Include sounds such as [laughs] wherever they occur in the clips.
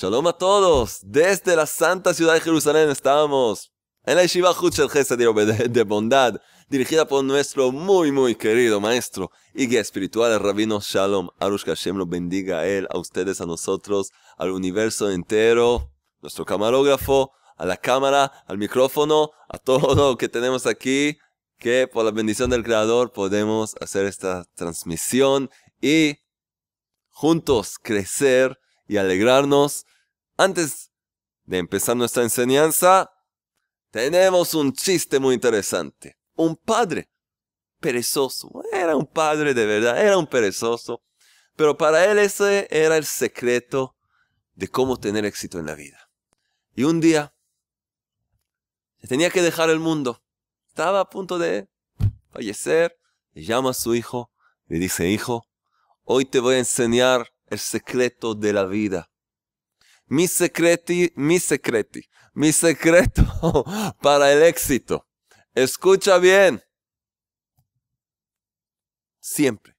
Shalom a todos. Desde la santa ciudad de Jerusalén estamos en la Yeshiva Huchel Gesed de Bondad, dirigida por nuestro muy, muy querido maestro y guía espiritual, el rabino Shalom Arush Hashem lo bendiga a él, a ustedes, a nosotros, al universo entero, nuestro camarógrafo, a la cámara, al micrófono, a todo lo que tenemos aquí, que por la bendición del Creador podemos hacer esta transmisión y juntos crecer y alegrarnos. Antes de empezar nuestra enseñanza, tenemos un chiste muy interesante. Un padre perezoso, era un padre de verdad, era un perezoso, pero para él ese era el secreto de cómo tener éxito en la vida. Y un día tenía que dejar el mundo, estaba a punto de fallecer, y llama a su hijo, le dice, hijo, hoy te voy a enseñar el secreto de la vida. Mi secreti, mi secreti, mi secreto [laughs] para el éxito. Escucha bien. Siempre.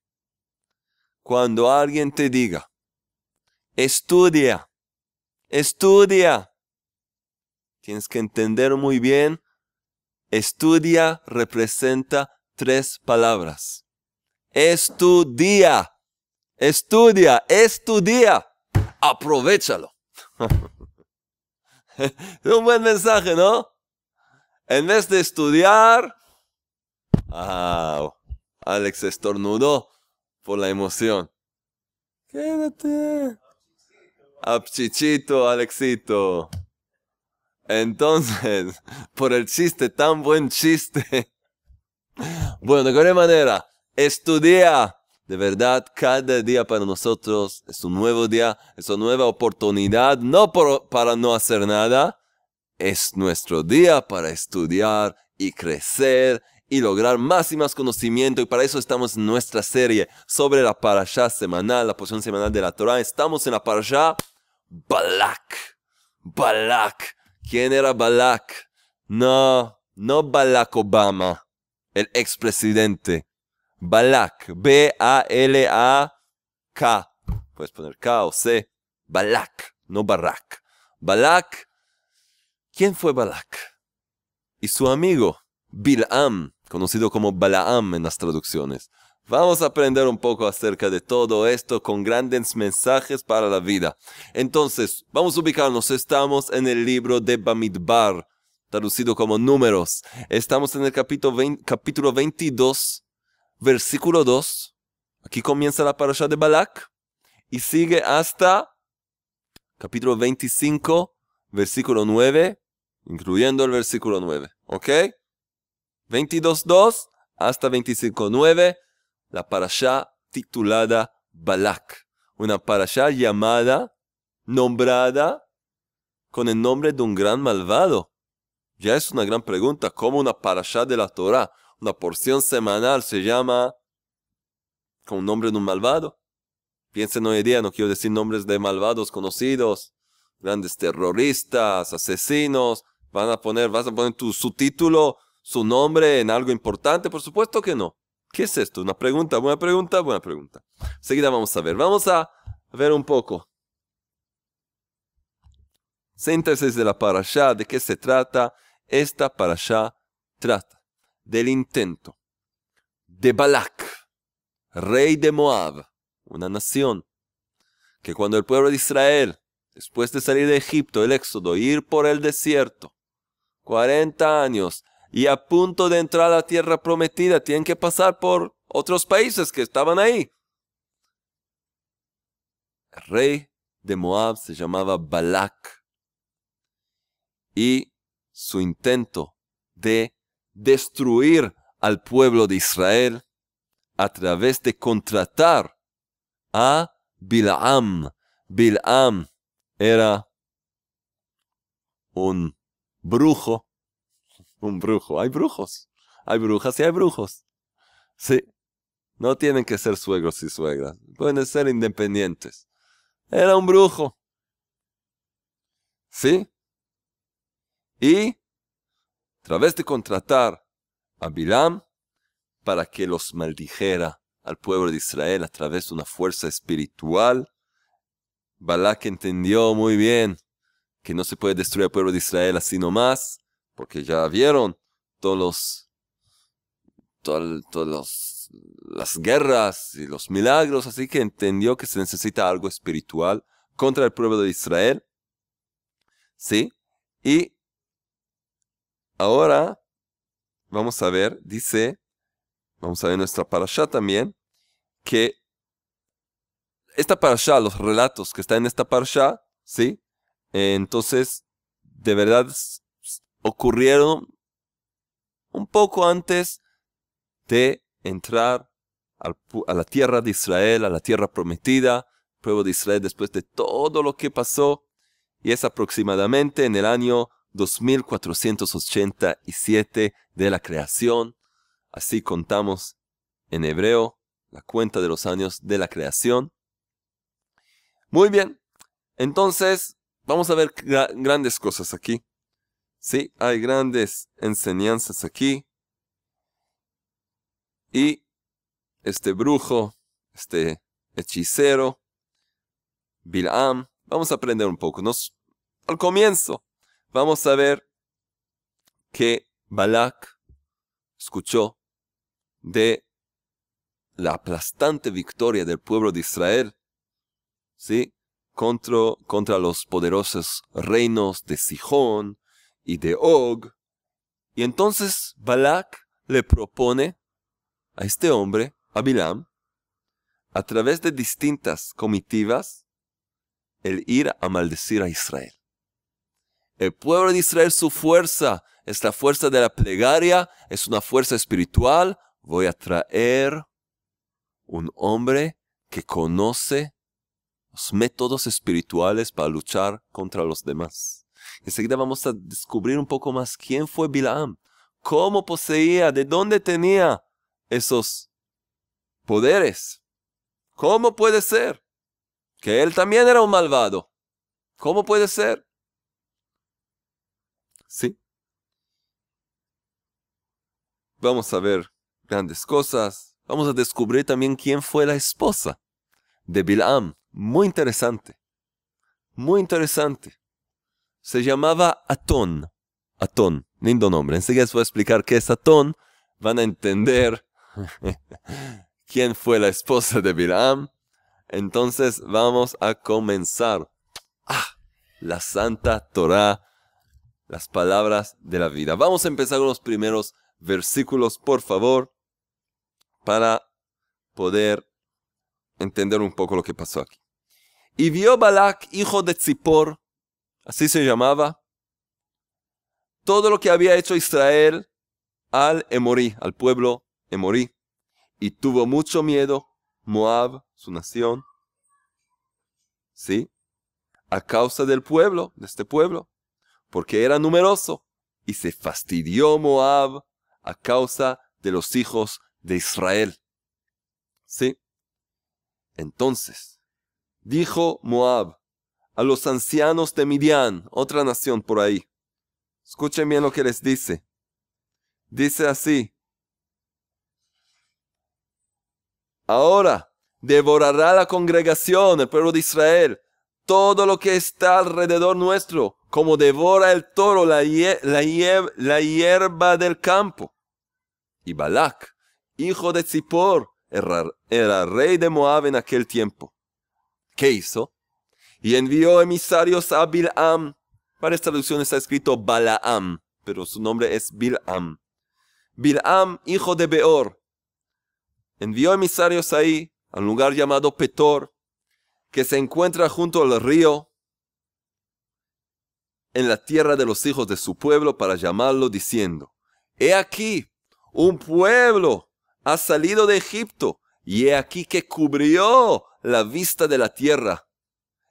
Cuando alguien te diga, estudia, estudia. Tienes que entender muy bien, estudia representa tres palabras. Estudia estudia, estudia, aprovechalo. [laughs] es un buen mensaje, ¿no? En vez de estudiar, Alex estornudó por la emoción. Quédate. Apchichito, Alexito. Entonces, [laughs] por el chiste, tan buen chiste. [laughs] Bueno, de cualquier manera, estudia, de verdad, cada día para nosotros es un nuevo día, es una nueva oportunidad, no para no hacer nada, es nuestro día para estudiar y crecer y lograr más y más conocimiento. Y para eso estamos en nuestra serie sobre la parasha semanal, la posición semanal de la Torah. Estamos en la parasha Balak. Balak. ¿Quién era Balak? No, no Balak Obama, el expresidente. Balak, B-A-L-A-K. Puedes poner K o C. Balak, no Barak. Balak, ¿quién fue Balak? Y su amigo, Bilam, conocido como Balaam en las traducciones. Vamos a aprender un poco acerca de todo esto con grandes mensajes para la vida. Entonces, vamos a ubicarnos. Estamos en el libro de Bamidbar, traducido como números. Estamos en el capítulo, capítulo 22 versículo 2. Aquí comienza la parasha de Balak y sigue hasta capítulo 25, versículo 9, incluyendo el versículo 9. ¿Ok? 22.2 hasta 25.9, la parasha titulada Balak. Una parasha llamada, nombrada, con el nombre de un gran malvado. Ya es una gran pregunta, ¿cómo una parasha de la Torah la porción semanal se llama con nombre de un malvado. Piensen hoy día, no quiero decir nombres de malvados conocidos, grandes terroristas, asesinos. Van a poner, vas a poner su título, su nombre en algo importante. Por supuesto que no. ¿Qué es esto? Una pregunta, buena pregunta, buena pregunta. Seguida vamos a ver. Vamos a ver un poco. Síntesis de la parasha, de qué se trata. Esta parasha trata del intento de Balak, rey de Moab, una nación, que cuando el pueblo de Israel, después de salir de Egipto, el éxodo, ir por el desierto, 40 años, y a punto de entrar a la tierra prometida, tienen que pasar por otros países que estaban ahí. El rey de Moab se llamaba Balak y su intento de destruir al pueblo de Israel a través de contratar a Bil'am. Bil'am era un brujo, un brujo. Hay brujos, hay brujas y hay brujos. Sí, no tienen que ser suegros y suegras, pueden ser independientes. Era un brujo. ¿Sí? Y a través de contratar a Bilam para que los maldijera al pueblo de Israel a través de una fuerza espiritual. Balak entendió muy bien que no se puede destruir al pueblo de Israel así nomás, porque ya vieron todos los, todos, las guerras y los milagros, así que entendió que se necesita algo espiritual contra el pueblo de Israel. ¿Sí? Y Ahora vamos a ver, dice, vamos a ver nuestra parasha también, que esta parasha, los relatos que están en esta parasha, ¿sí? Eh, entonces, de verdad ocurrieron un poco antes de entrar a la tierra de Israel, a la tierra prometida, pueblo de Israel después de todo lo que pasó, y es aproximadamente en el año 2487 de la creación. Así contamos en hebreo la cuenta de los años de la creación. Muy bien, entonces vamos a ver grandes cosas aquí. Sí, hay grandes enseñanzas aquí. Y este brujo, este hechicero, Bilam, vamos a aprender un poco. Nos, al comienzo, vamos a ver que Balak escuchó de la aplastante victoria del pueblo de Israel, ¿sí? Contra, contra los poderosos reinos de Sijón y de Og. Y entonces Balak le propone a este hombre, a Bilam, a través de distintas comitivas, el ir a maldecir a Israel. El pueblo de Israel, su fuerza es la fuerza de la plegaria, es una fuerza espiritual. Voy a traer un hombre que conoce los métodos espirituales para luchar contra los demás. Enseguida vamos a descubrir un poco más quién fue Bilaam, cómo poseía, de dónde tenía esos poderes. ¿Cómo puede ser que él también era un malvado? ¿Cómo puede ser? ¿sí? Vamos a ver grandes cosas. Vamos a descubrir también quién fue la esposa de Bilam. Muy interesante. Muy interesante. Se llamaba Atón. Atón, lindo nombre. Enseguida les voy a explicar qué es Atón. Van a entender [laughs] quién fue la esposa de Bilam. Entonces vamos a comenzar. Ah, la Santa Torah las palabras de la vida. Vamos a empezar con los primeros versículos, por favor, para poder entender un poco lo que pasó aquí. Y vio Balak, hijo de Zippor, así se llamaba, todo lo que había hecho Israel al Emorí, al pueblo Emorí, y tuvo mucho miedo Moab, su nación, ¿sí? A causa del pueblo, de este pueblo, porque era numeroso, y se fastidió Moab a causa de los hijos de Israel. ¿Sí? Entonces, dijo Moab a los ancianos de Midian, otra nación por ahí. Escuchen bien lo que les dice. Dice así. Ahora devorará la congregación, el pueblo de Israel, todo lo que está alrededor nuestro, como devora el toro la, hierba del campo. Y Balak, hijo de Zippor, era, era rey de Moab en aquel tiempo. ¿Qué hizo? Y envió emisarios a Bilam. Para esta traducción está escrito Balaam, pero su nombre es Bilam. Bilam, hijo de Beor, envió emisarios ahí, al lugar llamado Petor, que se encuentra junto al río en la tierra de los hijos de su pueblo para llamarlo diciendo, He aquí, un pueblo ha salido de Egipto, y he aquí que cubrió la vista de la tierra,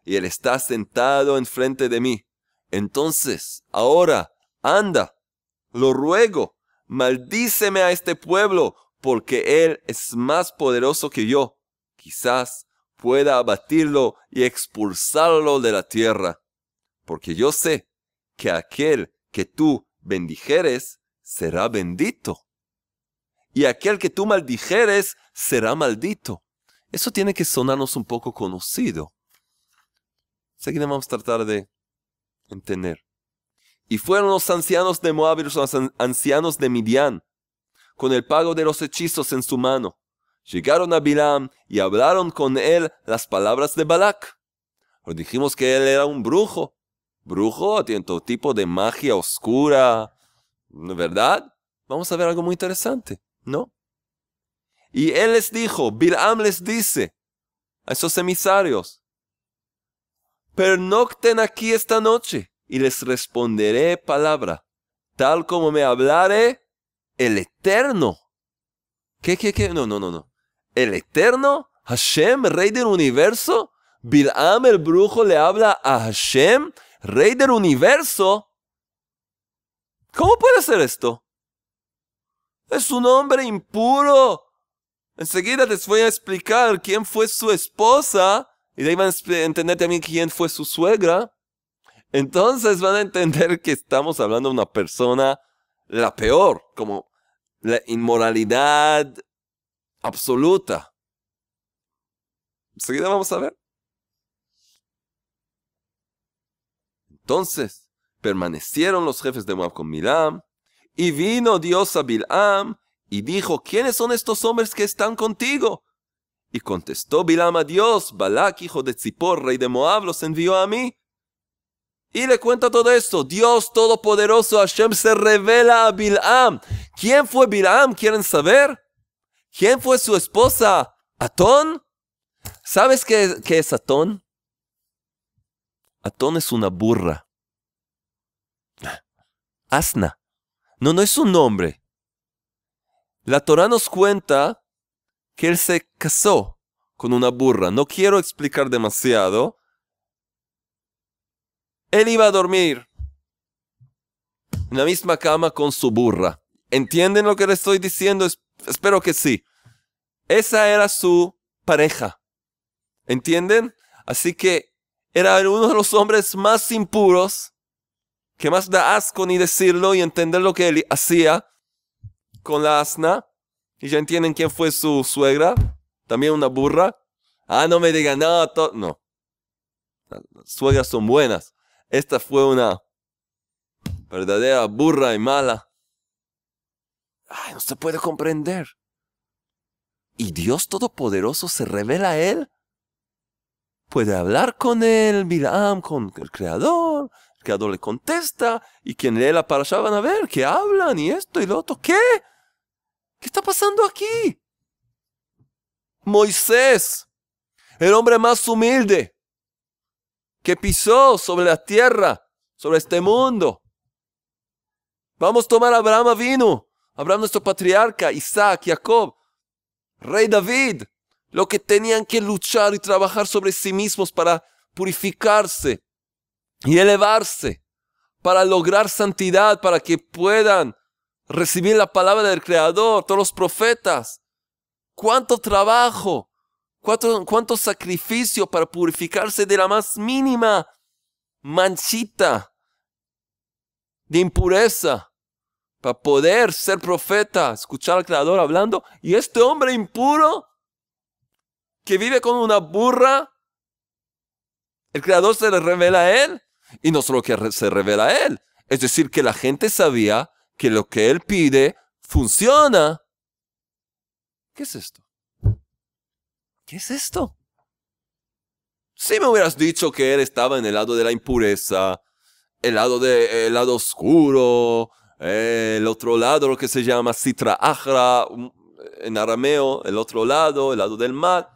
y él está sentado enfrente de mí. Entonces, ahora, anda, lo ruego, maldíceme a este pueblo, porque él es más poderoso que yo. Quizás pueda abatirlo y expulsarlo de la tierra, porque yo sé que aquel que tú bendijeres será bendito. Y aquel que tú maldijeres será maldito. Eso tiene que sonarnos un poco conocido. seguimos vamos tratar de entender. Y fueron los ancianos de Moab y los ancianos de Midian, con el pago de los hechizos en su mano. Llegaron a Bilam y hablaron con él las palabras de Balak. dijimos que él era un brujo brujo, tiene todo tipo de magia oscura, ¿verdad? Vamos a ver algo muy interesante, ¿no? Y él les dijo, Bilam les dice a esos emisarios, pernocten aquí esta noche y les responderé palabra, tal como me hablaré... el Eterno. ¿Qué, qué, qué? No, no, no, no. ¿El Eterno? ¿Hashem, Rey del Universo? Bilam el brujo le habla a Hashem rey del universo. ¿Cómo puede ser esto? Es un hombre impuro. Enseguida les voy a explicar quién fue su esposa y de ahí van a entender también quién fue su suegra. Entonces van a entender que estamos hablando de una persona la peor, como la inmoralidad absoluta. Enseguida vamos a ver. Entonces permanecieron los jefes de Moab con Bilam, y vino Dios a Bilam, y dijo, ¿quiénes son estos hombres que están contigo? Y contestó Bilam a Dios, Balak, hijo de Zippor, rey de Moab, los envió a mí. Y le cuenta todo esto. Dios Todopoderoso Hashem se revela a Bilam. ¿Quién fue Bilam? ¿Quieren saber? ¿Quién fue su esposa? ¿Atón? ¿Sabes qué es Atón? Atón es una burra. Asna. No, no es un nombre. La Torah nos cuenta que él se casó con una burra. No quiero explicar demasiado. Él iba a dormir en la misma cama con su burra. ¿Entienden lo que le estoy diciendo? espero que sí. Esa era su pareja. ¿Entienden? Así que era uno de los hombres más impuros, que más da asco ni decirlo y entender lo que él hacía con la asna. Y ya entienden quién fue su suegra, también una burra. Ah, no me digan nada, no, Las suegras son buenas. Esta fue una verdadera burra y mala. Ay, no se puede comprender. Y Dios Todopoderoso se revela a él puede hablar con él, Bilam, con el creador, el creador le contesta, y quien lee la parasha van a ver que hablan y esto y lo otro. ¿Qué? ¿Qué está pasando aquí? Moisés, el hombre más humilde, que pisó sobre la tierra, sobre este mundo. Vamos a tomar a Abraham vino, Abraham nuestro patriarca, Isaac, Jacob, rey David, lo que tenían que luchar y trabajar sobre sí mismos para purificarse y elevarse, para lograr santidad, para que puedan recibir la palabra del Creador, todos los profetas. ¿Cuánto trabajo? ¿Cuánto, sacrificio para purificarse de la más mínima manchita de impureza? Para poder ser profeta, escuchar al Creador hablando. Y este hombre impuro que vive con una burra, el Creador se le revela a él y no solo que se revela a él. Es decir, que la gente sabía que lo que él pide funciona. ¿Qué es esto? ¿Qué es esto? Si me hubieras dicho que él estaba en el lado de la impureza, el lado, lado oscuro, el otro lado, lo que se llama Sitra Ahra, en arameo, el otro lado, el lado del mal.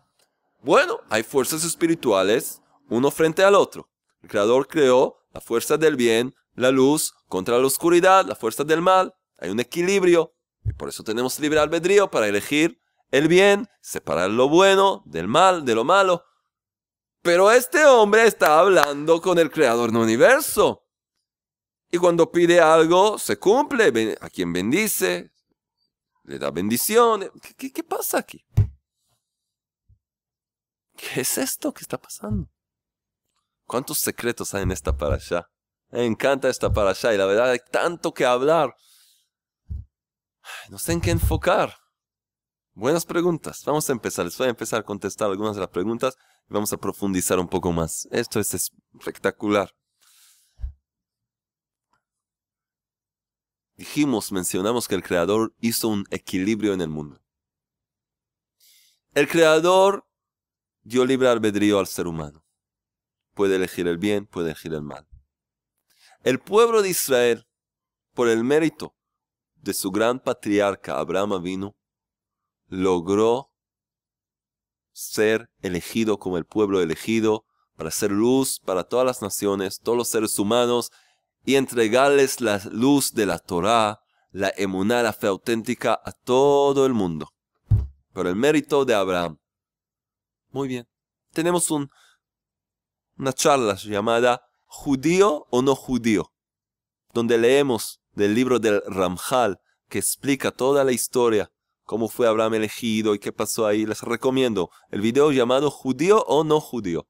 Bueno, hay fuerzas espirituales uno frente al otro. El Creador creó la fuerza del bien, la luz, contra la oscuridad, la fuerza del mal. Hay un equilibrio y por eso tenemos libre albedrío para elegir el bien, separar lo bueno del mal, de lo malo. Pero este hombre está hablando con el creador del universo. Y cuando pide algo, se cumple. A quien bendice, le da bendición. qué pasa aquí? ¿Qué es esto que está pasando? ¿Cuántos secretos hay en esta parasha? Me encanta esta allá y la verdad hay tanto que hablar. No sé en qué enfocar. Buenas preguntas. Vamos a empezar. Les voy a empezar a contestar algunas de las preguntas y vamos a profundizar un poco más. Esto es espectacular. Dijimos, mencionamos que el Creador hizo un equilibrio en el mundo. El Creador dio libre albedrío al ser humano. Puede elegir el bien, puede elegir el mal. El pueblo de Israel, por el mérito de su gran patriarca Abraham vino, logró ser elegido como el pueblo elegido para ser luz para todas las naciones, todos los seres humanos, y entregarles la luz de la Torá, la emuná, la fe auténtica a todo el mundo. Por el mérito de Abraham. Muy bien. Tenemos un, una charla llamada Judío o no judío, donde leemos del libro del Ramjal que explica toda la historia, cómo fue Abraham elegido y qué pasó ahí. Les recomiendo el video llamado Judío o no judío.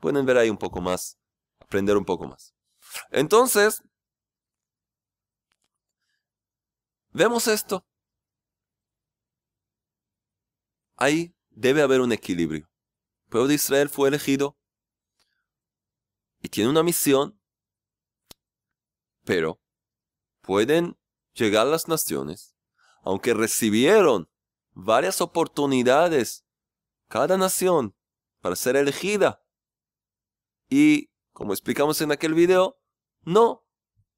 Pueden ver ahí un poco más, aprender un poco más. Entonces, vemos esto. Ahí debe haber un equilibrio pueblo de Israel fue elegido y tiene una misión, pero pueden llegar las naciones, aunque recibieron varias oportunidades cada nación para ser elegida. Y, como explicamos en aquel video, no.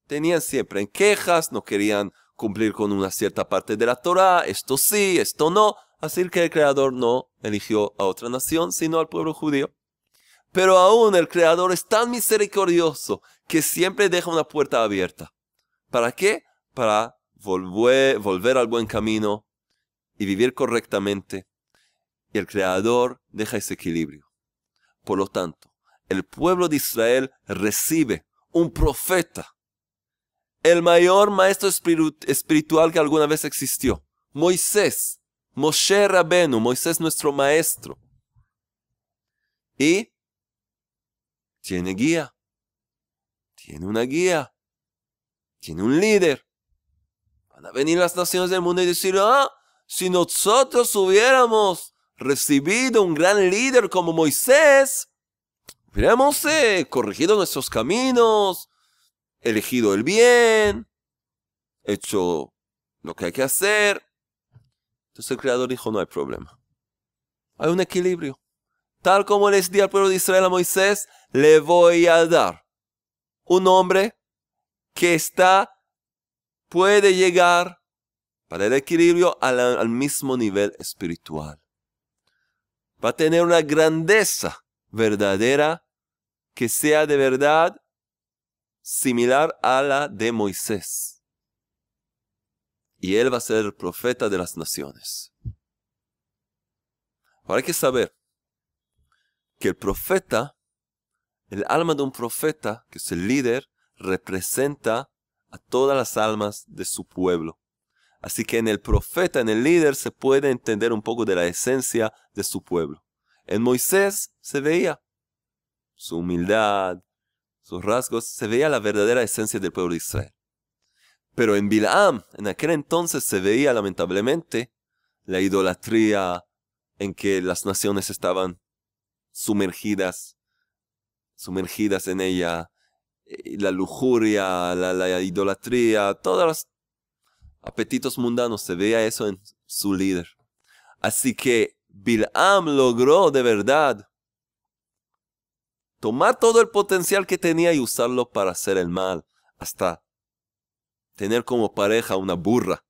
Tenían siempre en quejas, no querían cumplir con una cierta parte de la Torah, esto sí, esto no, Así que el Creador no eligió a otra nación, sino al pueblo judío. Pero aún el Creador es tan misericordioso que siempre deja una puerta abierta. ¿Para qué? Para volver, volver al buen camino y vivir correctamente. Y el Creador deja ese equilibrio. Por lo tanto, el pueblo de Israel recibe un profeta, el mayor maestro espiritual que alguna vez existió, Moisés, Moshe Rabenu, Moisés nuestro maestro. Y tiene guía, tiene una guía, tiene un líder. Van a venir las naciones del mundo y decir, ah, si nosotros hubiéramos recibido un gran líder como Moisés, hubiéramos eh, corregido nuestros caminos, elegido el bien, hecho lo que hay que hacer, entonces el Creador dijo, no hay problema. Hay un equilibrio. Tal como les di al pueblo de Israel a Moisés, le voy a dar un hombre que está, puede llegar para el equilibrio al, al mismo nivel espiritual. Va a tener una grandeza verdadera que sea de verdad similar a la de Moisés y él va a ser el profeta de las naciones. Ahora hay que saber que el profeta, el alma de un profeta, que es el líder, representa a todas las almas de su pueblo. Así que en el profeta, en el líder, se puede entender un poco de la esencia de su pueblo. En Moisés se veía su humildad, sus rasgos, se veía la verdadera esencia del pueblo de Israel. Pero en Bilam en aquel entonces se veía lamentablemente la idolatría en que las naciones estaban sumergidas, sumergidas en ella, la lujuria, la, idolatría, todos los apetitos mundanos, se veía eso en su líder. Así que Bilam logró de verdad tomar todo el potencial que tenía y usarlo para hacer el mal, hasta tener como pareja una burra,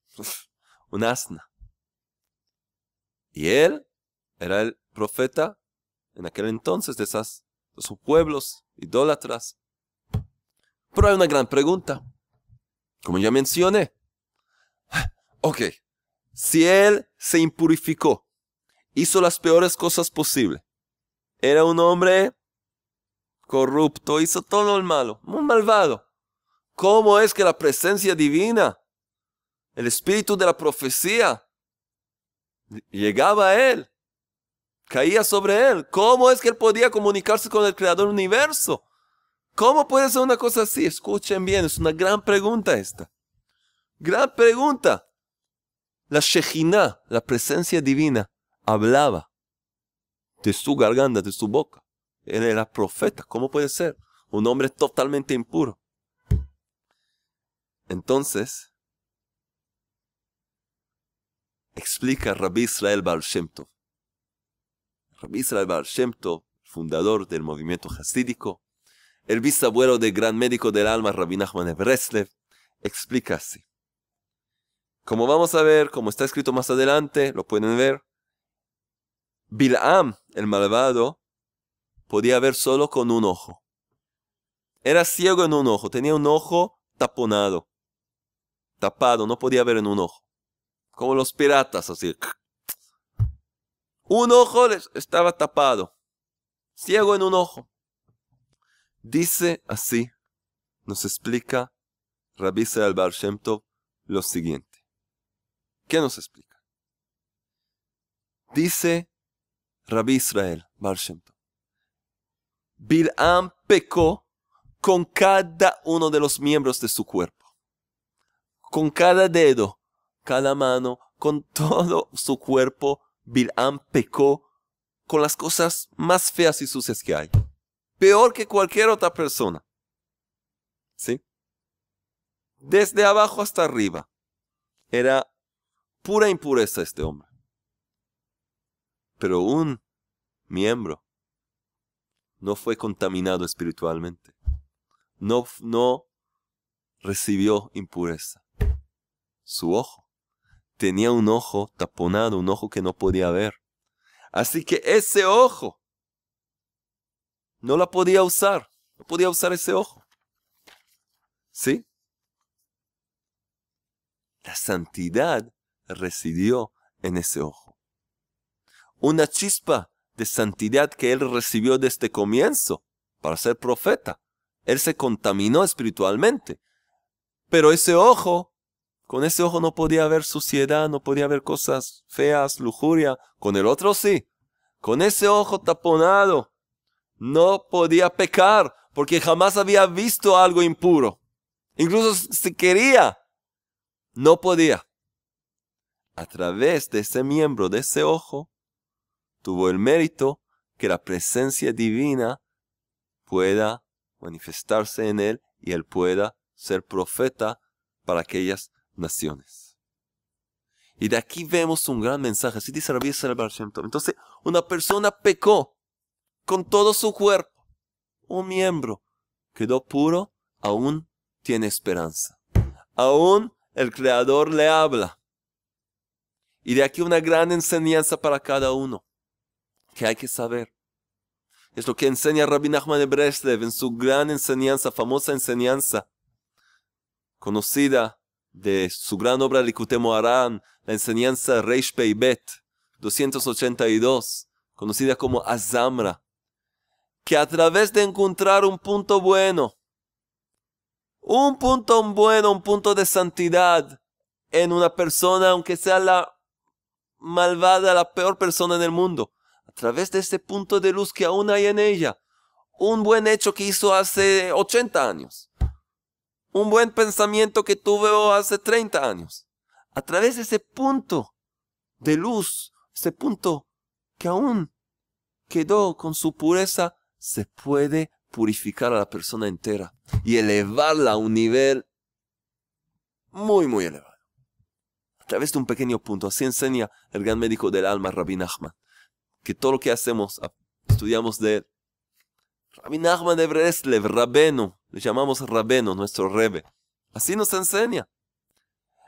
[laughs] un asna. Y él era el profeta en aquel entonces de, esas, sus pueblos idólatras. Pero hay una gran pregunta. Como ya mencioné. [gasps] Ok, si él se impurificó, hizo las peores cosas posibles, era un hombre corrupto, hizo todo el malo, un malvado. ¿Cómo es que la presencia divina, el espíritu de la profecía, llegaba a él? Caía sobre él. ¿Cómo es que él podía comunicarse con el creador del universo? ¿Cómo puede ser una cosa así? Escuchen bien, es una gran pregunta esta. Gran pregunta. La Shejina, la presencia divina, hablaba de su garganta, de su boca. Él era profeta, ¿cómo puede ser? Un hombre totalmente impuro. Entonces, explica Rabbi Israel Bar Shem Rabbi Israel Bar Shem fundador del movimiento hasídico, el bisabuelo del gran médico del alma Rabbi Nachman de explica así. Como vamos a ver, como está escrito más adelante, lo pueden ver, Bilam, el malvado, podía ver solo con un ojo. Era ciego en un ojo, tenía un ojo taponado tapado, no podía ver en un ojo. Como los piratas, así. Un ojo estaba tapado, ciego en un ojo. Dice así, nos explica Rabbi Israel Bar lo siguiente. ¿Qué nos explica? Dice Rabbi Israel Bar Shem pecó con cada uno de los miembros de su cuerpo con cada dedo, cada mano, con [laughs] todo su cuerpo, Bilam pecó con las cosas más feas y sucias que hay. Peor que cualquier otra persona. ¿Sí? Desde abajo hasta arriba. Era pura impureza este hombre. Pero un miembro no fue contaminado espiritualmente. No, no recibió impureza su ojo. Tenía un ojo taponado, un ojo que no podía ver. Así que ese ojo no la podía usar, no podía usar ese ojo. ¿Sí? La santidad residió en ese ojo. Una chispa de santidad que él recibió desde comienzo para ser profeta. Él se contaminó espiritualmente. Pero ese ojo con ese ojo no podía ver suciedad, no podía ver cosas feas, lujuria. Con el otro sí. Con ese ojo taponado no podía pecar porque jamás había visto algo impuro. Incluso si quería, no podía. A través de ese miembro, de ese ojo, tuvo el mérito que la presencia divina pueda manifestarse en él y él pueda ser profeta para aquellas naciones. Y de aquí vemos un gran mensaje. Así dice Rabbi Tov. Entonces, una persona pecó con todo su cuerpo. Un miembro quedó puro, aún tiene esperanza. Aún el Creador le habla. Y de aquí una gran enseñanza para cada uno que hay que saber. Es lo que enseña Rabbi Nachman de Breslev en su gran enseñanza, famosa enseñanza, conocida de su gran obra Likutemo Aran. la enseñanza Reish Bet 282, conocida como Azamra, que a través de encontrar un punto bueno, un punto bueno, un punto de santidad en una persona, aunque sea la malvada, la peor persona en el mundo, a través de ese punto de luz que aún hay en ella, un buen hecho que hizo hace 80 años un buen pensamiento que tuve oh, hace 30 años. A través de ese punto de luz, ese punto que aún quedó con su pureza, se puede purificar a la persona entera y elevarla a un nivel muy, muy elevado. A través de un pequeño punto, así enseña el gran médico del alma, Rabbi Nachman, que todo lo que hacemos, estudiamos de él, Rabbi Nachman de le llamamos Rabeno, nuestro Rebe. Así nos enseña.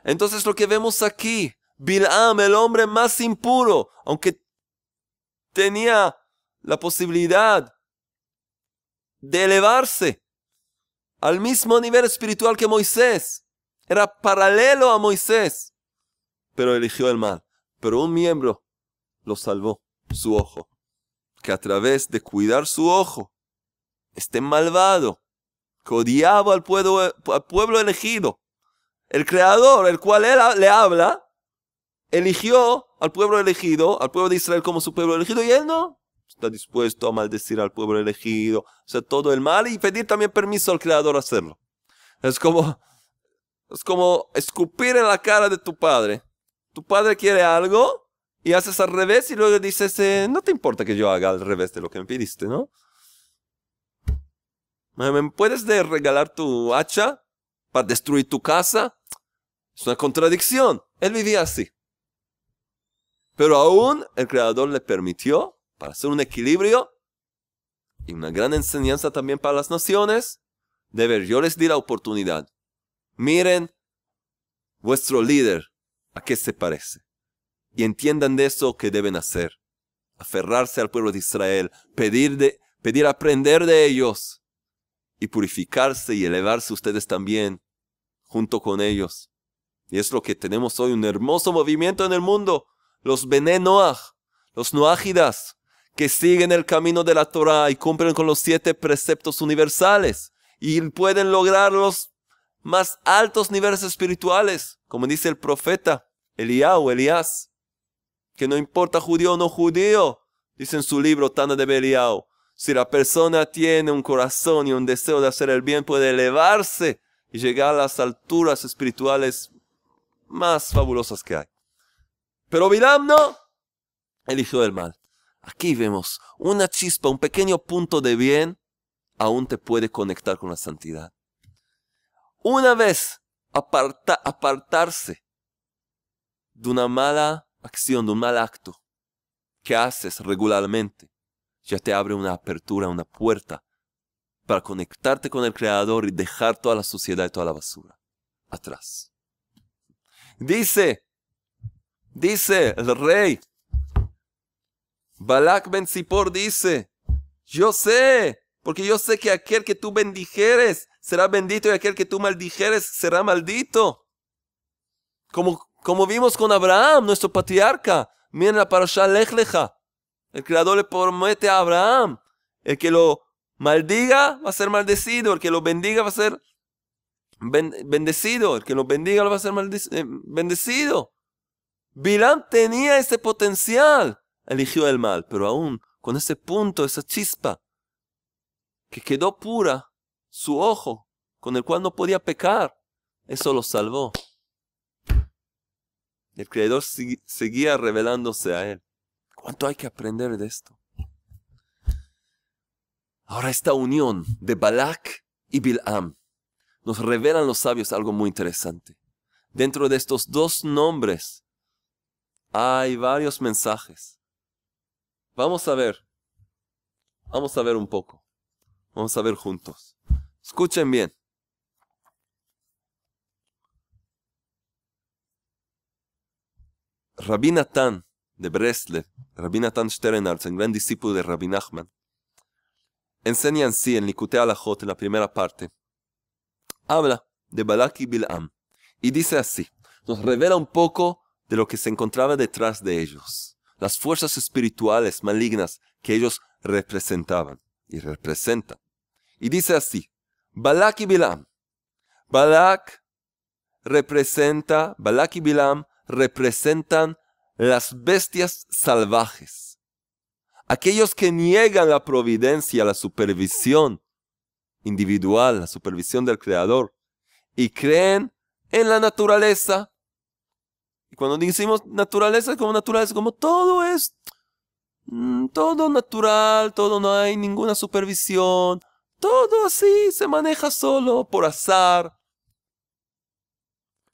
Entonces lo que vemos aquí, Bilam, el hombre más impuro, aunque tenía la posibilidad de elevarse al mismo nivel espiritual que Moisés, era paralelo a Moisés, pero eligió el mal. Pero un miembro lo salvó, su ojo, que a través de cuidar su ojo, este malvado que odiaba al pueblo, al pueblo elegido, el creador, el cual él le habla, eligió al pueblo elegido, al pueblo de Israel como su pueblo elegido, y él no está dispuesto a maldecir al pueblo elegido, o sea, todo el mal y pedir también permiso al creador a hacerlo. Es como, es como escupir en la cara de tu padre. Tu padre quiere algo y haces al revés y luego dices, eh, no te importa que yo haga al revés de lo que me pidiste, ¿no? ¿Me puedes de regalar tu hacha para destruir tu casa? Es una contradicción. Él vivía así. Pero aún el Creador le permitió, para hacer un equilibrio, y una gran enseñanza también para las naciones, de ver, yo les di la oportunidad. Miren vuestro líder, a qué se parece. Y entiendan de eso que deben hacer. Aferrarse al pueblo de Israel, pedir, de, pedir aprender de ellos y purificarse y elevarse ustedes también junto con ellos. Y es lo que tenemos hoy, un hermoso movimiento en el mundo, los Bené Noach, los Noágidas, que siguen el camino de la Torah y cumplen con los siete preceptos universales y pueden lograr los más altos niveles espirituales, como dice el profeta Eliau, Elías, que no importa judío o no judío, dice en su libro Tana de Beliao. Si la persona tiene un corazón y un deseo de hacer el bien, puede elevarse y llegar a las alturas espirituales más fabulosas que hay. Pero Bilam no, eligió el mal. Aquí vemos una chispa, un pequeño punto de bien, aún te puede conectar con la santidad. Una vez apartarse de una mala acción, de un mal acto que haces regularmente, ya te abre una apertura, una puerta para conectarte con el Creador y dejar toda la suciedad y toda la basura atrás. Dice, dice el rey, Balak Ben Zippor dice, yo sé, porque yo sé que aquel que tú bendijeres será bendito y aquel que tú maldijeres será maldito. Como, como vimos con Abraham, nuestro patriarca, miren la parasha el Creador le promete a Abraham, el que lo maldiga va a ser maldecido, el que lo bendiga va a ser bendecido, el que lo bendiga va a ser eh, bendecido. Bilán tenía ese potencial, eligió el mal, pero aún con ese punto, esa chispa, que quedó pura, su ojo, con el cual no podía pecar, eso lo salvó. El Creador seguía revelándose a él. ¿Cuánto hay que aprender de esto? Ahora esta unión de Balak y Bilam nos revelan los sabios algo muy interesante. Dentro de estos dos nombres hay varios mensajes. Vamos a ver. Vamos a ver un poco. Vamos a ver juntos. Escuchen bien. Rabbi de Bresle Rabinatán Nathan Sternhardt, un gran discípulo de Rabbi Nachman, enseña en sí en Likutei Alajot, en la primera parte. Habla de Balak y Bilam y dice así, nos revela un poco de lo que se encontraba detrás de ellos, las fuerzas espirituales malignas que ellos representaban y representan. Y dice así, Balak y Bilam. Balak representa, Balak y Bilam representan las bestias salvajes, aquellos que niegan la providencia, la supervisión individual, la supervisión del Creador, y creen en la naturaleza. Y cuando decimos naturaleza, como naturaleza, como todo es mm, todo natural, todo no hay ninguna supervisión, todo así se maneja solo por azar,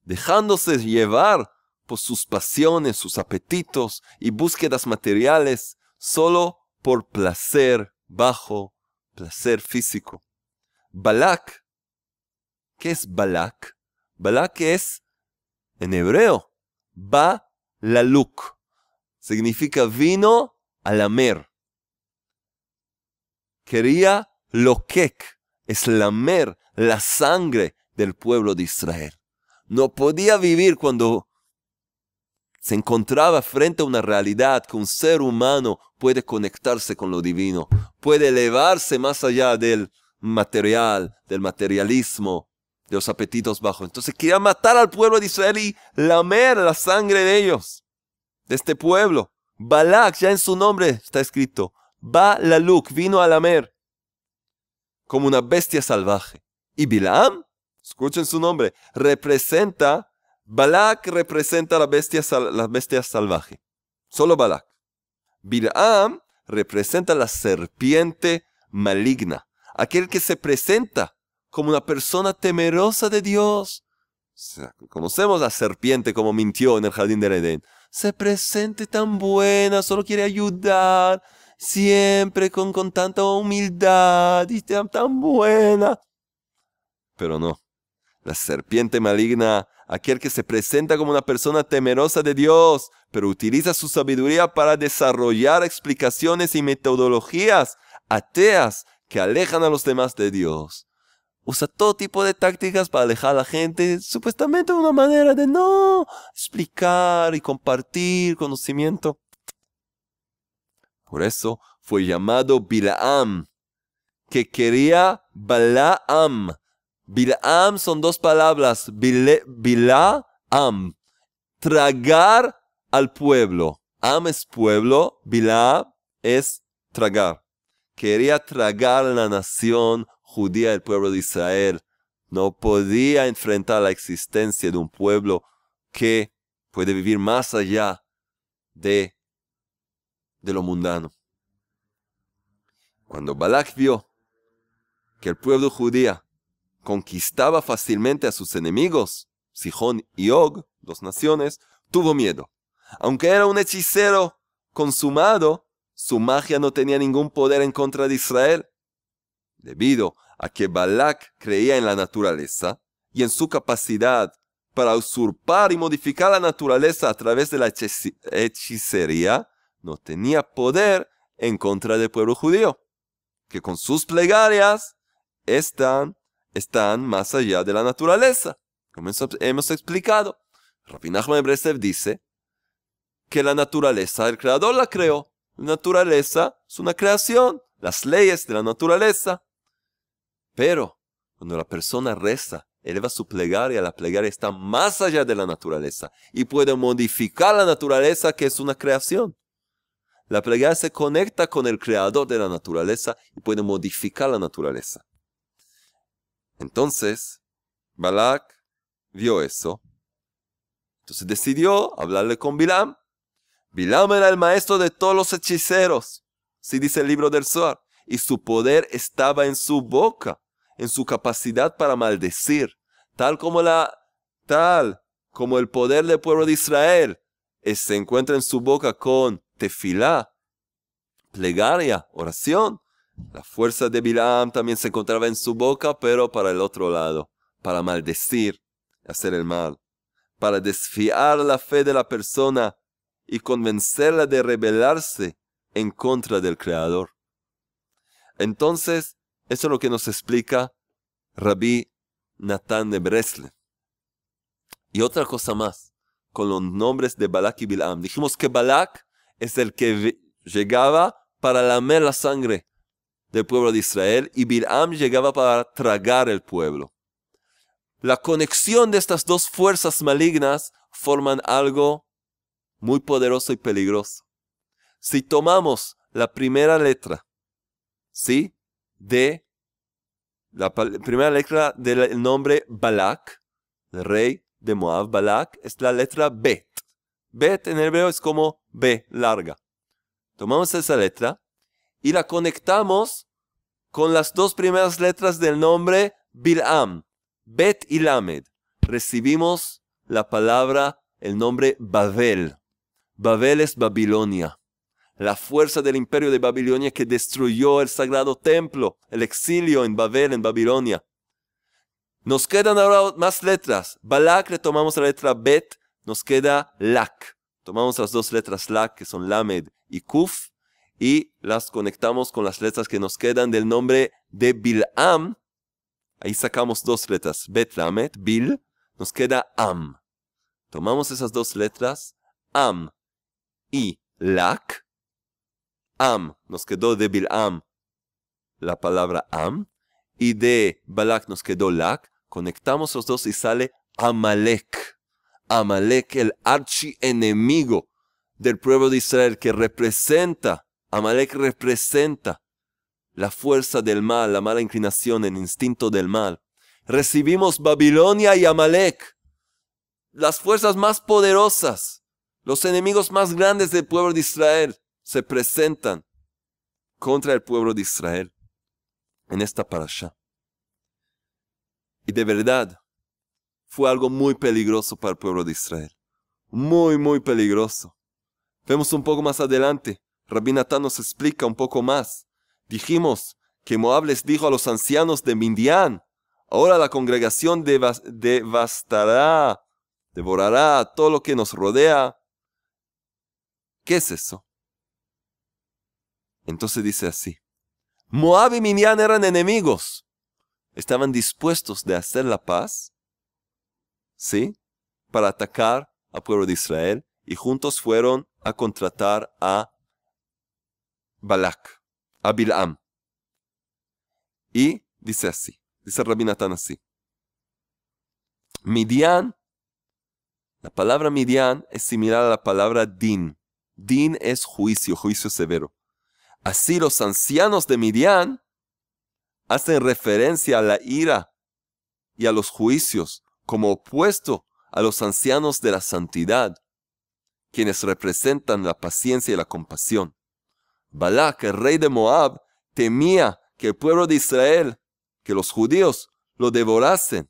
dejándose llevar por pues, sus pasiones, sus apetitos y búsquedas materiales, solo por placer bajo, placer físico. Balak, ¿qué es Balak? Balak es, en hebreo, ba laluk, significa vino a la mer. Quería lokek, es lamer, la sangre del pueblo de Israel. No podía vivir cuando se encontraba frente a una realidad que un ser humano puede conectarse con lo divino, puede elevarse más allá del material, del materialismo, de los apetitos bajos. Entonces quería matar al pueblo de Israel y lamer la sangre de ellos, de este pueblo. Balak, ya en su nombre está escrito, Balaluk vino a lamer como una bestia salvaje. Y Bilam, escuchen su nombre, representa Balak representa la bestia, la bestia salvaje, Solo Balak. Bilam representa la serpiente maligna. Aquel que se presenta como una persona temerosa de Dios. conocemos la serpiente como mintió en el jardín del Edén. Se presente tan buena, solo quiere ayudar, siempre con, con tanta humildad y tan buena. Pero no, la serpiente maligna aquel que se presenta como una persona temerosa de Dios, pero utiliza su sabiduría para desarrollar explicaciones y metodologías ateas que alejan a los demás de Dios. Usa todo tipo de tácticas para alejar a la gente, supuestamente una manera de no explicar y compartir conocimiento. Por eso fue llamado Bilaam, que quería Balaam, Bilam son dos palabras. Bilam. Tragar al pueblo. Am es pueblo. Bilam es tragar. Quería tragar la nación judía, el pueblo de Israel. No podía enfrentar la existencia de un pueblo que puede vivir más allá de, de lo mundano. Cuando Balak vio que el pueblo judía conquistaba fácilmente a sus enemigos, Sijón y Og, dos naciones, tuvo miedo. Aunque era un hechicero consumado, su magia no tenía ningún poder en contra de Israel. Debido a que Balak creía en la naturaleza y en su capacidad para usurpar y modificar la naturaleza a través de la hechicería, no tenía poder en contra del pueblo judío, que con sus plegarias están están más allá de la naturaleza, como hemos explicado. Rabbi dice que la naturaleza, del creador la creó. La naturaleza es una creación, las leyes de la naturaleza. Pero cuando la persona reza, eleva su plegaria, la plegaria está más allá de la naturaleza y puede modificar la naturaleza que es una creación. La plegaria se conecta con el creador de la naturaleza y puede modificar la naturaleza. Entonces, Balak vio eso. Entonces decidió hablarle con Bilam. Bilam era el maestro de todos los hechiceros, si dice el libro del Zohar, y su poder estaba en su boca, en su capacidad para maldecir, tal como la tal como el poder del pueblo de Israel se encuentra en su boca con tefilá, plegaria, oración. La fuerza de Bilam también se encontraba en su boca, pero para el otro lado, para maldecir, hacer el mal, para desfiar la fe de la persona y convencerla de rebelarse en contra del Creador. Entonces, eso es lo que nos explica Rabí Natán de Bresle. Y otra cosa más, con los nombres de Balak y Bilam. Dijimos que Balak es el que llegaba para lamer la sangre del pueblo de Israel y Bilam llegaba para tragar el pueblo. La conexión de estas dos fuerzas malignas forman algo muy poderoso y peligroso. Si tomamos la primera letra, ¿sí? De la primera letra del nombre Balak, el rey de Moab, Balak, es la letra Bet. Bet en hebreo es como B larga. Tomamos esa letra y la conectamos con las dos primeras letras del nombre Bilam, Bet y Lamed. Recibimos la palabra, el nombre Babel. Babel es Babilonia, la fuerza del imperio de Babilonia que destruyó el sagrado templo, el exilio en Babel, en Babilonia. Nos quedan ahora más letras. Balak le tomamos la letra Bet, nos queda Lak. Tomamos las dos letras Lak, que son Lamed y Kuf, y las conectamos con las letras que nos quedan del nombre de Bilam. Ahí sacamos dos letras, Betlamet, Bil, nos queda Am. Tomamos esas dos letras, Am y Lak. Am, nos quedó de Bilam la palabra Am, y de Balak nos quedó Lak. Conectamos los dos y sale Amalek. Amalek, el archienemigo del pueblo de Israel que representa Amalek representa la fuerza del mal, la mala inclinación, el instinto del mal. Recibimos Babilonia y Amalek, las fuerzas más poderosas, los enemigos más grandes del pueblo de Israel, se presentan contra el pueblo de Israel en esta parasha. Y de verdad, fue algo muy peligroso para el pueblo de Israel. Muy, muy peligroso. Vemos un poco más adelante Rabinatán nos explica un poco más. Dijimos que Moab les dijo a los ancianos de Mindián, ahora la congregación devastará, devorará todo lo que nos rodea. ¿Qué es eso? Entonces dice así, Moab y Mindián eran enemigos. ¿Estaban dispuestos de hacer la paz? ¿Sí? Para atacar al pueblo de Israel y juntos fueron a contratar a Balak, Abil'am. Y dice así, dice el Rabinatán así. Midian, la palabra Midian es similar a la palabra Din. Din es juicio, juicio severo. Así los ancianos de Midian hacen referencia a la ira y a los juicios como opuesto a los ancianos de la santidad, quienes representan la paciencia y la compasión. Balak, el rey de Moab, temía que el pueblo de Israel, que los judíos, lo devorasen,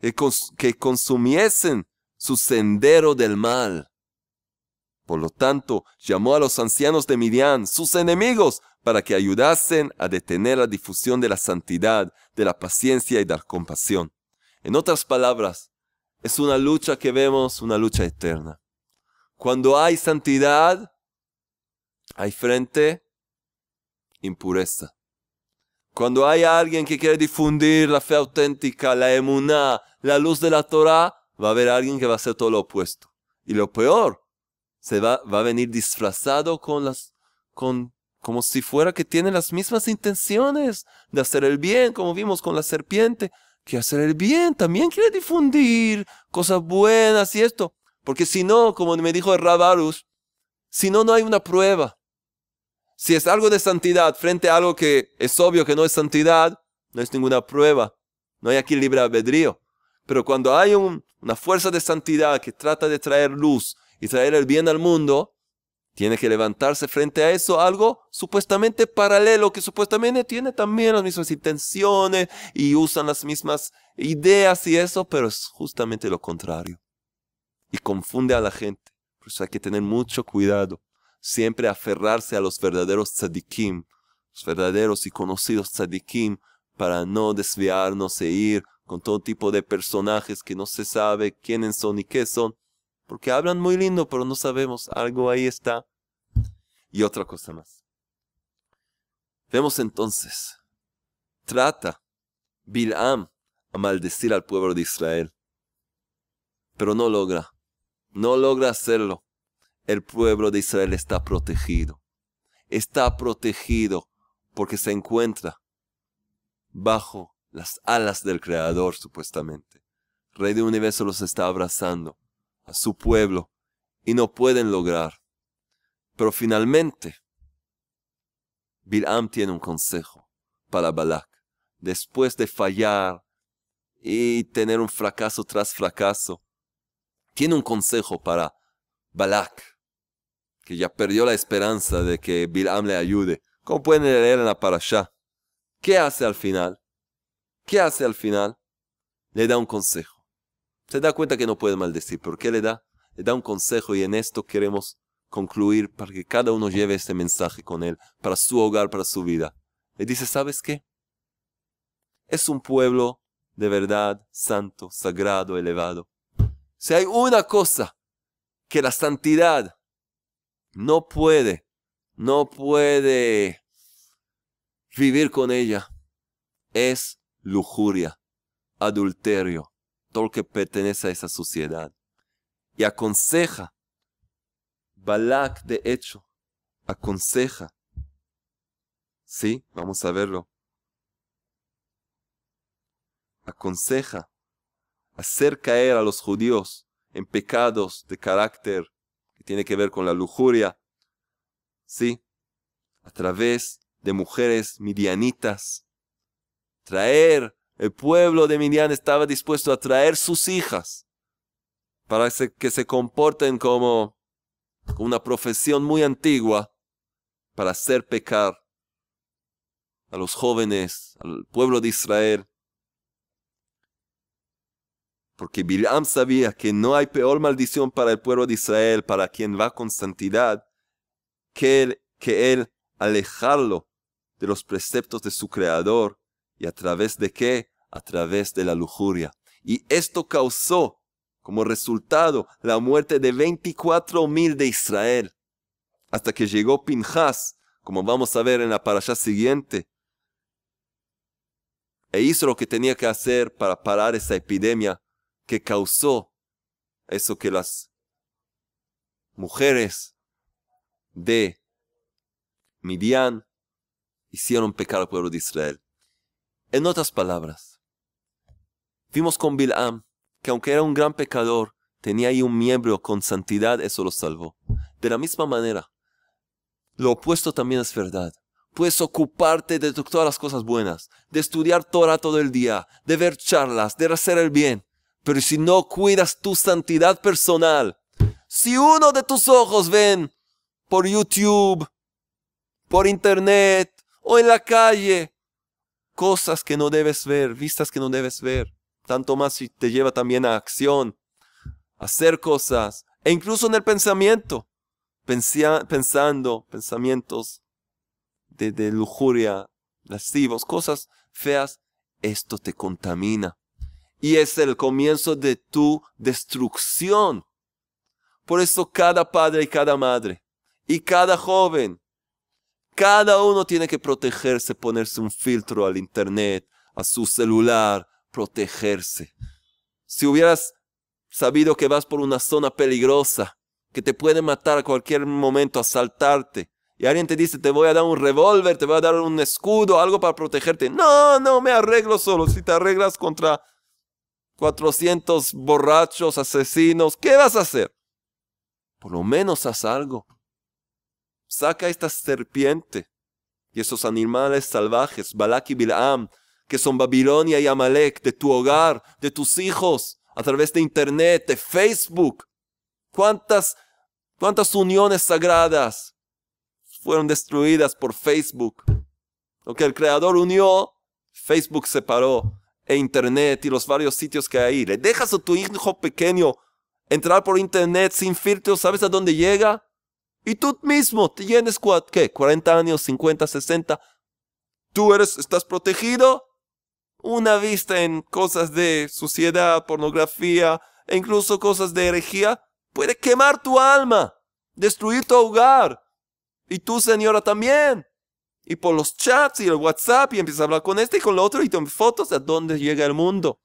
y que consumiesen su sendero del mal. Por lo tanto, llamó a los ancianos de Midian, sus enemigos, para que ayudasen a detener la difusión de la santidad, de la paciencia y de la compasión. En otras palabras, es una lucha que vemos, una lucha eterna. Cuando hay santidad, hay frente impureza. Cuando hay alguien que quiere difundir la fe auténtica, la emuná, la luz de la Torah, va a haber alguien que va a hacer todo lo opuesto. Y lo peor, se va, va a venir disfrazado con las, con, como si fuera que tiene las mismas intenciones de hacer el bien, como vimos con la serpiente, que hacer el bien también quiere difundir cosas buenas y esto. Porque si no, como me dijo el Rabarus, si no, no hay una prueba. Si es algo de santidad frente a algo que es obvio que no es santidad, no es ninguna prueba. No hay aquí libre albedrío. Pero cuando hay un, una fuerza de santidad que trata de traer luz y traer el bien al mundo, tiene que levantarse frente a eso algo supuestamente paralelo, que supuestamente tiene también las mismas intenciones y usan las mismas ideas y eso, pero es justamente lo contrario. Y confunde a la gente. Por eso hay que tener mucho cuidado siempre aferrarse a los verdaderos tzadikim, los verdaderos y conocidos tzadikim, para no desviarnos e ir con todo tipo de personajes que no se sabe quiénes son y qué son, porque hablan muy lindo, pero no sabemos, algo ahí está. Y otra cosa más. Vemos entonces, trata Bilam a maldecir al pueblo de Israel, pero no logra, no logra hacerlo el pueblo de Israel está protegido. Está protegido porque se encuentra bajo las alas del Creador, supuestamente. Rey del universo los está abrazando a su pueblo y no pueden lograr. Pero finalmente, Bilam tiene un consejo para Balak. Después de fallar y tener un fracaso tras fracaso, tiene un consejo para Balak ya perdió la esperanza de que Bilam le ayude, como pueden leer en la ¿Qué hace al final? ¿Qué hace al final? Le da un consejo. Se da cuenta que no puede maldecir, ¿Por ¿qué le da? Le da un consejo y en esto queremos concluir para que cada uno lleve este mensaje con él, para su hogar, para su vida. Le dice, ¿sabes qué? Es un pueblo de verdad, santo, sagrado, elevado. Si hay una cosa que la santidad no puede, no puede vivir con ella. Es lujuria, adulterio, todo lo que pertenece a esa sociedad. Y aconseja, Balak de hecho, aconseja. Sí, vamos a verlo. Aconseja hacer caer a los judíos en pecados de carácter tiene que ver con la lujuria, ¿sí? A través de mujeres midianitas. Traer, el pueblo de Midian estaba dispuesto a traer sus hijas para que se comporten como una profesión muy antigua para hacer pecar a los jóvenes, al pueblo de Israel, porque Bilam sabía que no hay peor maldición para el pueblo de Israel, para quien va con santidad, que él, que él alejarlo de los preceptos de su Creador, y a través de qué? A través de la lujuria. Y esto causó como resultado la muerte de 24.000 de Israel, hasta que llegó Pinjas, como vamos a ver en la parasha siguiente, e hizo lo que tenía que hacer para parar esa epidemia que causó eso que las mujeres de Midian hicieron pecar al pueblo de Israel. En otras palabras, vimos con Bilam que aunque era un gran pecador, tenía ahí un miembro con santidad, eso lo salvó. De la misma manera, lo opuesto también es verdad. Puedes ocuparte de todas las cosas buenas, de estudiar Torah todo el día, de ver charlas, de hacer el bien, pero si no cuidas tu santidad personal, si uno de tus ojos ven por YouTube, por Internet o en la calle, cosas que no debes ver, vistas que no debes ver, tanto más si te lleva también a acción, hacer cosas, e incluso en el pensamiento, pensando pensamientos de lujuria, lascivos, cosas feas, esto te contamina y es el comienzo de tu destrucción. Por eso cada padre y cada madre y cada joven, cada uno tiene que protegerse, ponerse un filtro al internet, a su celular, protegerse. Si hubieras sabido que vas por una zona peligrosa, que te puede matar a cualquier momento, asaltarte, y alguien te dice, te voy a dar un revólver, te voy a dar un escudo, algo para protegerte. No, no, me arreglo solo. Si te arreglas contra 400 borrachos, asesinos, ¿qué vas a hacer? Por lo menos haz algo. Saca esta serpiente y esos animales salvajes, Balak y Bilam, que son Babilonia y Amalek, de tu hogar, de tus hijos, a través de Internet, de Facebook. ¿Cuántas, cuántas uniones sagradas fueron destruidas por Facebook? Lo que el Creador unió, Facebook separó e internet y los varios sitios que hay. Le dejas a tu hijo pequeño entrar por internet sin filtro, ¿sabes a dónde llega? Y tú mismo tienes, ¿qué? 40 años, 50, 60. ¿Tú eres, estás protegido? Una vista en cosas de suciedad, pornografía, e incluso cosas de herejía, puede quemar tu alma, destruir tu hogar. Y tú, señora, también y por los chats y el WhatsApp y empiezas a hablar con este y con el otro y tomas fotos a dónde llega el mundo.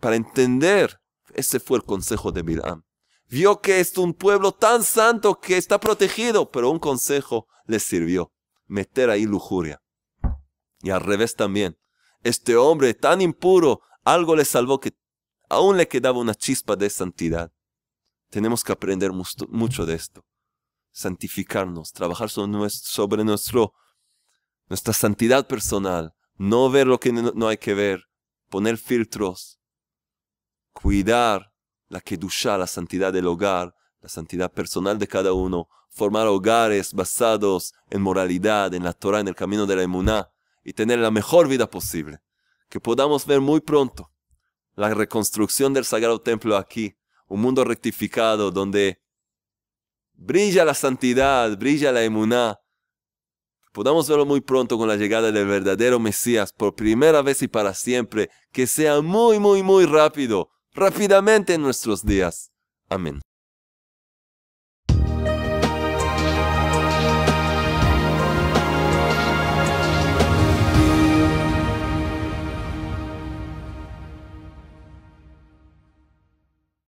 Para entender, ese fue el consejo de Bilam. Vio que es un pueblo tan santo que está protegido, pero un consejo le sirvió, meter ahí lujuria. Y al revés también, este hombre tan impuro, algo le salvó que aún le quedaba una chispa de santidad. Tenemos que aprender mucho de esto santificarnos, trabajar sobre, nuestro, nuestra santidad personal, no ver lo que no, hay que ver, poner filtros, cuidar la kedusha, la santidad del hogar, la santidad personal de cada uno, formar hogares basados en moralidad, en la Torah, en el camino de la emuná y tener la mejor vida posible, que podamos ver muy pronto la reconstrucción del sagrado templo aquí, un mundo rectificado donde Brilla la santidad, brilla la emuná. Podamos verlo muy pronto con la llegada del verdadero Mesías por primera vez y para siempre. Que sea muy, muy, muy rápido, rápidamente en nuestros días. Amén.